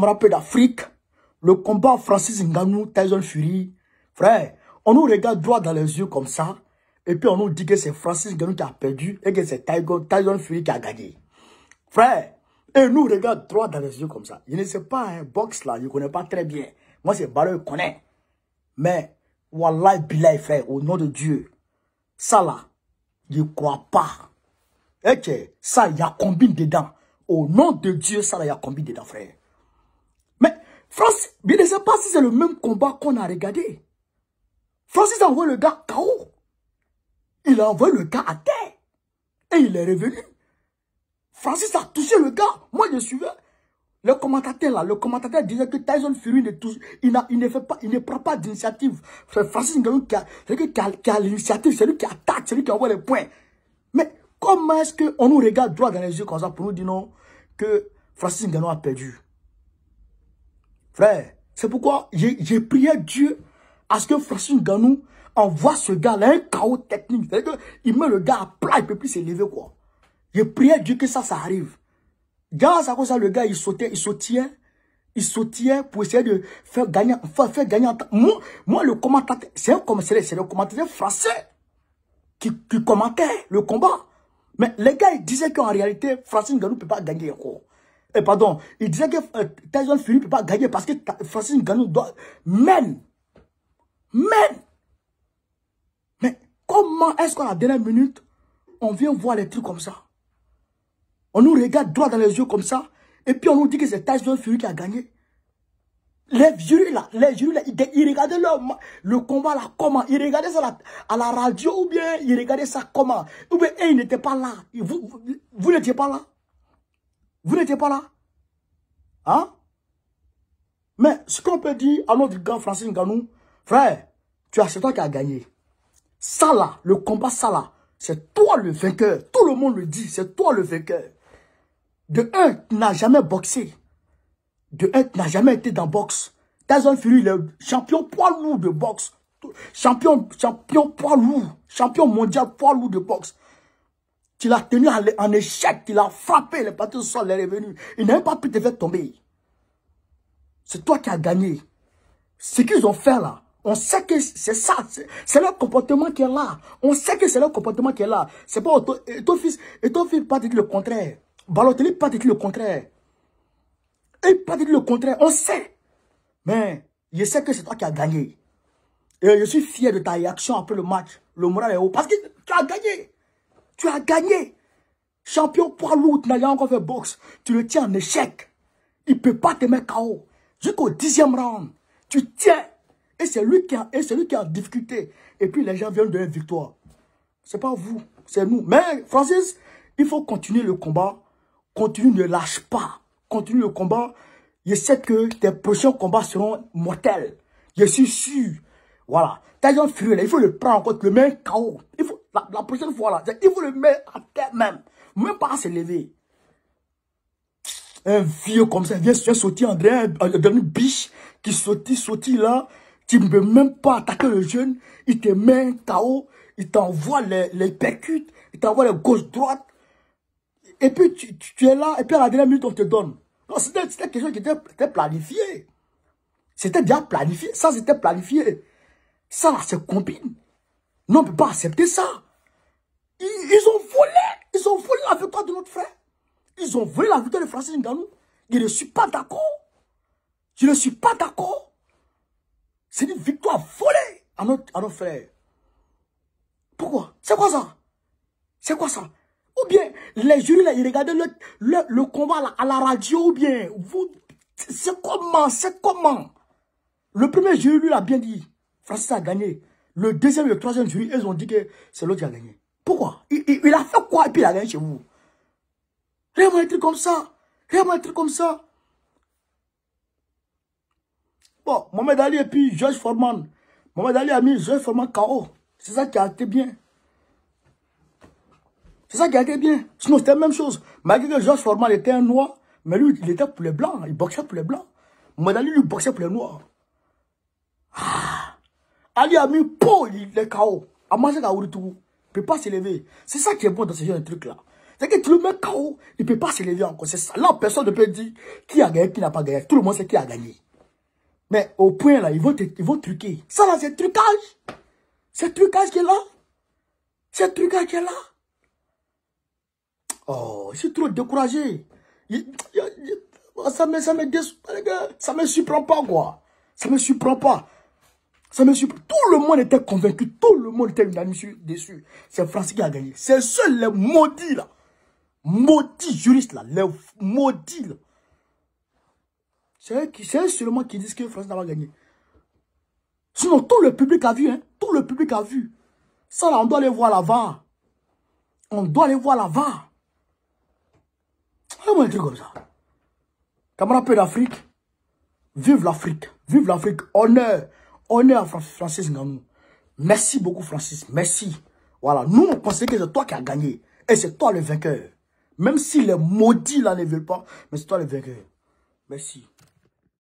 rappelle d'Afrique, le combat Francis Ngannou, Tyson Fury, frère, on nous regarde droit dans les yeux comme ça, et puis on nous dit que c'est Francis Ngannou qui a perdu et que c'est Tyson Fury qui a gagné. Frère, et nous regarde droit dans les yeux comme ça. Je ne sais pas, un hein, box là, je ne connais pas très bien. Moi, c'est Barreau, je connais. Mais, Wallah, Bilay, frère, au nom de Dieu, ça là, je ne crois pas. Et que ça, il y a combien dedans. Au nom de Dieu, ça là, il y a combien dedans, frère. France, je ne sais pas si c'est le même combat qu'on a regardé. Francis a envoyé le gars KO. Il a envoyé le gars à terre. Et il est revenu. Francis a touché le gars. Moi, je suivais. Le commentateur là, le commentateur disait que Tyson Fury ne touche, il, il ne fait pas, il ne prend pas d'initiative. C'est Francis Ngannou qui a, qui a, qui a l'initiative, c'est lui qui attaque, c'est lui qui envoie les points. Mais comment est-ce qu'on nous regarde droit dans les yeux comme ça pour nous dire non que Francis Ngannou a perdu Frère, c'est pourquoi j'ai prié Dieu à ce que Francine Ganou envoie ce gars-là un chaos technique. cest à met le gars à plat, il ne peut plus s'élever, quoi. J'ai prié Dieu que ça, ça arrive. Grâce à ça, le gars, il sautait, il sautait, il sautait pour essayer de faire gagner, faire, faire gagner Moi, moi, le commentateur, c'est un le commentateur français qui, qui commentait le combat. Mais les gars, ils disaient qu'en réalité, Francine Ganou ne peut pas gagner, quoi. Et eh, pardon, il disait que Tyson Fury ne peut pas gagner parce que Francis Ngannou doit... Mène Mène Mais comment est-ce qu'à la dernière minute, on vient voir les trucs comme ça On nous regarde droit dans les yeux comme ça et puis on nous dit que c'est Tyson Fury qui a gagné. Les jurys là, les jurys là, ils, regardaient le, combat là, comment Ils regardaient ça à la radio ou bien ils regardaient ça comment Ou bien, eh, ils n'étaient pas là. vous n'étiez pas là. Vous n'étiez pas là. Hein? Mais ce qu'on peut dire à notre grand Francis Nganou, frère, tu as c'est toi qui as gagné. Ça là, le combat ça là, c'est toi le vainqueur. Tout le monde le dit, c'est toi le vainqueur. De un, tu n'as jamais boxé. De un, tu n'as jamais été dans boxe. Tyson Fury, le champion poids lourd de boxe. Champion, champion poids lourd. Champion mondial poids lourd de boxe. Tu l'as tenu en échec, tu l'as frappé, les parties est revenu, il n'a même pas pu te faire tomber. C'est toi qui as gagné. Ce qu'ils ont fait là, on sait que c'est ça, c'est leur comportement qui est là. On sait que c'est leur comportement qui est là. C'est pas ton, fils, et ton fils pas dit le contraire. Balotelli pas dit le contraire. Il pas dit le contraire, on sait. Mais je sais que c'est toi qui as gagné. Et je suis fier de ta réaction après le match. Le moral est haut parce que tu as gagné. Tu as gagné. Champion poids lourd, n'ayant encore fait boxe, tu le tiens en échec. Il ne peut pas te mettre KO. Jusqu'au dixième round, tu tiens. Et c'est lui, qui a, et lui qui a difficulté. Et puis les gens viennent de la victoire. C'est pas vous, c'est nous. Mais Francis, il faut continuer le combat. Continue, ne lâche pas. Continue le combat. Je sais que tes prochains combats seront mortels. Je suis sûr. Voilà. T'as un furieux, il faut le prendre contre le même KO. Il faut, la, prochaine fois, là, il vous le met à terre même. Même pas à se lever. Un vieux comme ça, vient, vient sauter André, une biche, qui sautit, sautit là. Tu ne peux même pas attaquer le jeune. Il te met un haut. Il t'envoie les, les percutes. Il t'envoie les gauches-droites. Et puis, tu, tu, es là. Et puis, à la dernière minute, on te donne. C'était quelque chose qui était planifié. C'était déjà planifié. Ça, c'était planifié. Ça, là, c'est combine. Non, on ne peut pas accepter ça. Ils, ont volé, ils ont volé la victoire de notre frère. Ils ont volé la victoire de Francis Ngannou. Je ne suis pas d'accord. Je ne suis pas d'accord. C'est une victoire volée à notre, à frère. Pourquoi C'est quoi ça C'est quoi ça Ou bien, les jurys, ils regardaient le, combat à la radio, ou bien, vous, c'est comment, c'est comment Le premier jury, lui, a bien dit. Francis a gagné. Le deuxième et le troisième jury, ils ont dit que c'est l'autre qui a gagné. Pourquoi il, a fait quoi et puis il a rien chez vous Réellement un truc comme ça. Réellement un truc comme ça. Bon, Mohamed Ali et puis George Foreman. Mohamed Ali a mis George Foreman KO. C'est ça qui a été bien. C'est ça qui a été bien. Sinon, c'était la même chose. Malgré que George Foreman était un noir, mais lui, il était pour les blancs. Il boxait pour les blancs. Mohamed Ali, lui, boxait pour les noirs. Ah! Ali a mis, pour il est KO. a à K.O ne peut pas s'élever. C'est ça qui est bon dans ce genre de truc-là. C'est que tu le mets KO, il ne peut pas s'élever encore. C'est ça. Là, personne ne peut dire qui a gagné, qui n'a pas gagné. Tout le monde sait qui a gagné. Mais au point là, ils vont, ils vont truquer. Ça là, c'est trucage. C'est trucage qui est là. C'est trucage qui est là. Oh, je suis trop découragé. Ça me, ça me, ça me surprend pas, quoi. Ça me surprend pas. Ça me Tout le monde était convaincu, tout le monde était déçu. dessus. C'est Francis qui a gagné. C'est ceux, les maudits là. Maudits juristes là. Les maudits là. C'est eux seulement qui disent que France n'a pas gagné. Sinon, tout le public a vu, hein. Tout le public a vu. Ça là, on doit aller voir la On doit aller voir la VAR. Ah, moi un truc comme ça? Camarade d'Afrique, vive l'Afrique. Vive l'Afrique. Honneur honneur Francis Ngannou. Merci beaucoup, Francis. Merci. Voilà. Nous, on pensait que c'est toi qui as gagné. Et c'est toi le vainqueur. Même si les maudits là ne veulent pas, mais c'est toi le vainqueur. Merci.